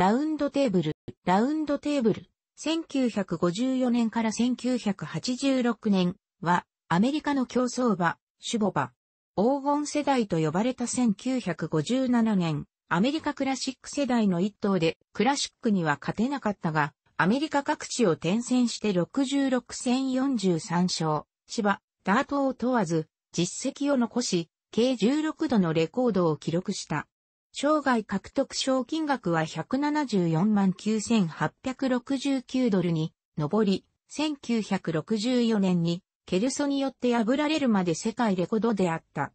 ラウンドテーブル、ラウンドテーブル、1954年から1986年は、アメリカの競争馬、シュボバ。黄金世代と呼ばれた1957年、アメリカクラシック世代の一頭で、クラシックには勝てなかったが、アメリカ各地を転戦して66戦43勝、芝、ダートを問わず、実績を残し、計16度のレコードを記録した。生涯獲得賞金額は174万9869ドルに上り、1964年にケルソによって破られるまで世界レコードであった。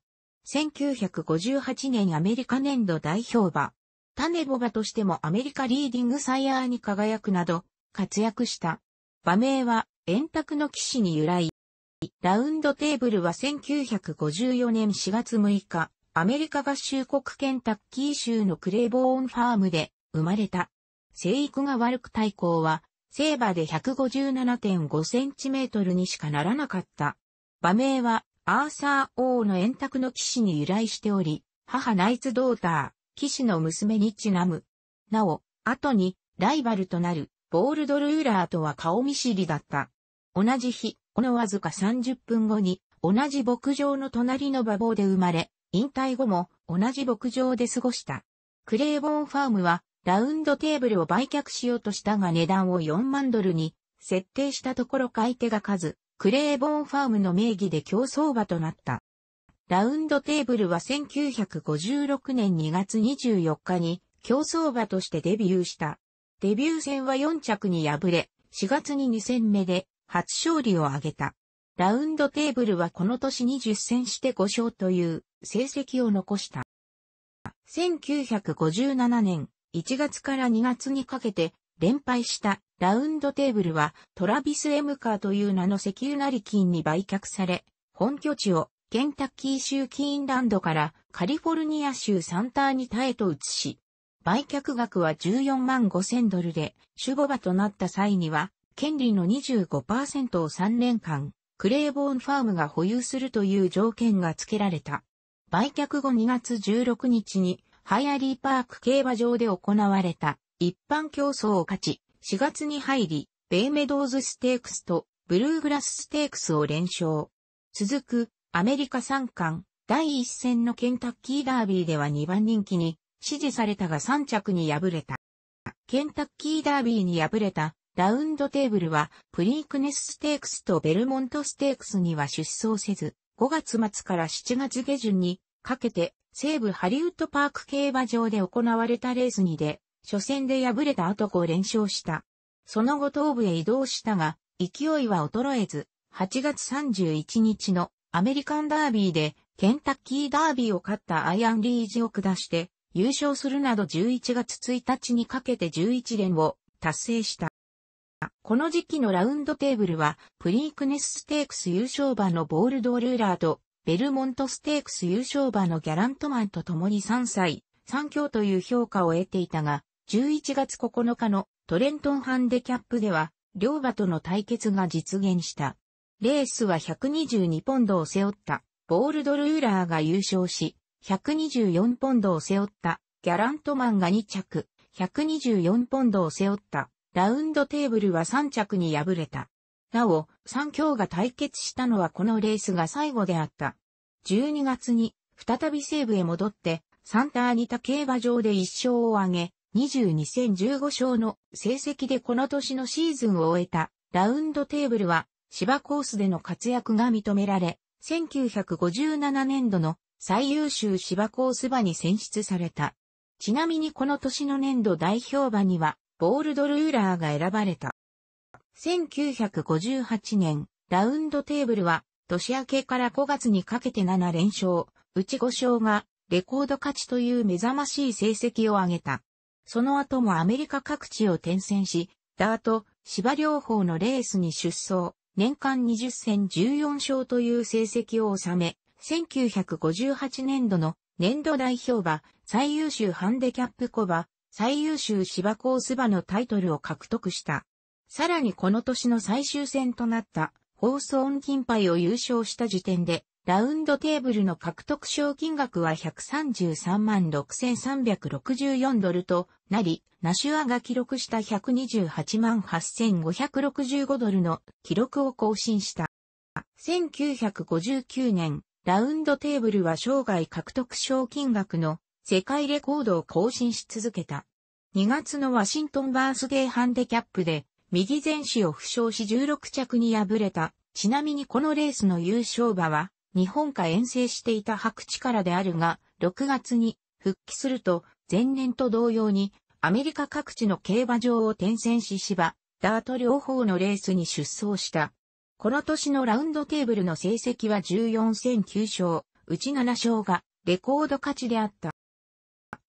1958年アメリカ年度代表馬。タネボバとしてもアメリカリーディングサイヤーに輝くなど活躍した。馬名は円卓の騎士に由来。ラウンドテーブルは1954年4月6日、アメリカ合衆国ケンタッキー州のクレーボーンファームで生まれた。生育が悪く対抗は、生馬で1 5 7 5トルにしかならなかった。馬名は、アーサー王の円卓の騎士に由来しており、母ナイツドーター、騎士の娘にちなむ。なお、後に、ライバルとなる、ボールドルーラーとは顔見知りだった。同じ日、このわずか30分後に、同じ牧場の隣の馬房で生まれ、引退後も同じ牧場で過ごした。クレーボーンファームはラウンドテーブルを売却しようとしたが値段を4万ドルに設定したところ買い手が数、クレーボーンファームの名義で競争馬となった。ラウンドテーブルは1956年2月24日に競争馬としてデビューした。デビュー戦は4着に敗れ、4月に2戦目で初勝利を挙げた。ラウンドテーブルはこの年に10戦して5勝という成績を残した。1957年1月から2月にかけて連敗したラウンドテーブルはトラビス・エムカーという名の石油成金に売却され、本拠地をケンタッキー州キーンランドからカリフォルニア州サンターニタへと移し、売却額は14万5千ドルで、守護場となった際には、権利の25%を3年間、クレイボーンファームが保有するという条件が付けられた。売却後2月16日に、ハイアリーパーク競馬場で行われた一般競争を勝ち、4月に入り、ベイメドーズステークスとブルーグラスステークスを連勝。続く、アメリカ三冠、第一戦のケンタッキーダービーでは2番人気に支持されたが3着に敗れた。ケンタッキーダービーに敗れたラウンドテーブルはプリークネスステークスとベルモントステークスには出走せず、5月末から7月下旬にかけて、西部ハリウッドパーク競馬場で行われたレースにで、初戦で敗れた後5連勝した。その後東部へ移動したが、勢いは衰えず、8月31日のアメリカンダービーで、ケンタッキーダービーを勝ったアイアンリージを下して、優勝するなど11月1日にかけて11連を達成した。この時期のラウンドテーブルは、プリークネスステークス優勝馬のボールドールーラーと、ベルモントステークス優勝馬のギャラントマンと共に3歳、3強という評価を得ていたが、11月9日のトレントンハンデキャップでは、両馬との対決が実現した。レースは122ポンドを背負った、ボールドルーラーが優勝し、124ポンドを背負った、ギャラントマンが2着、124ポンドを背負った、ラウンドテーブルは3着に敗れた。なお、三強が対決したのはこのレースが最後であった。12月に、再び西部へ戻って、サンターニタ競馬場で1勝を挙げ、22戦15勝の成績でこの年のシーズンを終えたラウンドテーブルは芝コースでの活躍が認められ、1957年度の最優秀芝コース馬に選出された。ちなみにこの年の年度代表馬には、ボールドルーラーが選ばれた。1958年、ラウンドテーブルは、年明けから5月にかけて7連勝、うち5勝が、レコード勝ちという目覚ましい成績を挙げた。その後もアメリカ各地を転戦し、ダート、芝両方のレースに出走、年間20戦14勝という成績を収め、1958年度の年度代表馬、最優秀ハンデキャップコバ、最優秀芝コース馬のタイトルを獲得した。さらにこの年の最終戦となったホースキン金イを優勝した時点で、ラウンドテーブルの獲得賞金額は133万6364ドルとなり、ナシュアが記録した128万8565ドルの記録を更新した。1959年、ラウンドテーブルは生涯獲得賞金額の世界レコードを更新し続けた。2月のワシントンバースデーハンデキャップで右前肢を負傷し16着に敗れた。ちなみにこのレースの優勝馬は、日本か遠征していた白地からであるが、6月に復帰すると、前年と同様に、アメリカ各地の競馬場を転戦し芝、ダート両方のレースに出走した。この年のラウンドテーブルの成績は14戦9勝、うち7勝がレコード勝ちであった。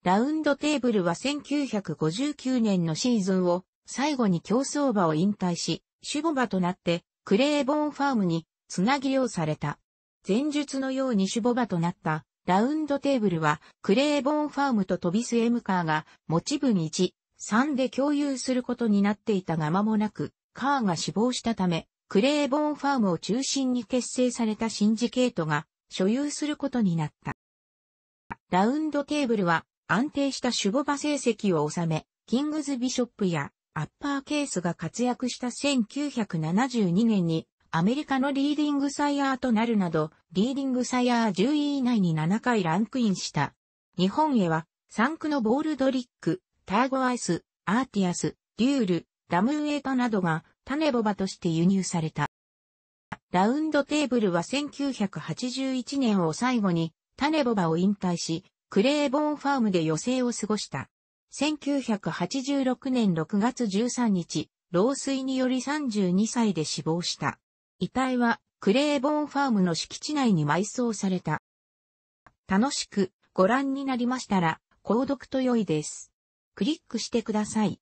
ラウンドテーブルは1959年のシーズンを最後に競走馬を引退し、守護馬となって、クレーボンファームに、つなぎうされた。前述のように守護馬となった、ラウンドテーブルは、クレーボンファームとトビスエムカーが、持ち分1、3で共有することになっていたが間もなく、カーが死亡したため、クレーボンファームを中心に結成されたシンジケートが、所有することになった。ラウンドテーブルは、安定した守護馬成績を収め、キングズビショップやアッパーケースが活躍した1972年にアメリカのリーディングサイヤーとなるなど、リーディングサイヤー10位以内に7回ランクインした。日本へは、サンクのボールドリック、ターゴアイス、アーティアス、デュール、ダムウェイパなどが種ボバとして輸入された。ラウンドテーブルは1981年を最後に種ボバを引退し、クレーボーンファームで余生を過ごした。1986年6月13日、老衰により32歳で死亡した。遺体はクレーボーンファームの敷地内に埋葬された。楽しくご覧になりましたら、購読と良いです。クリックしてください。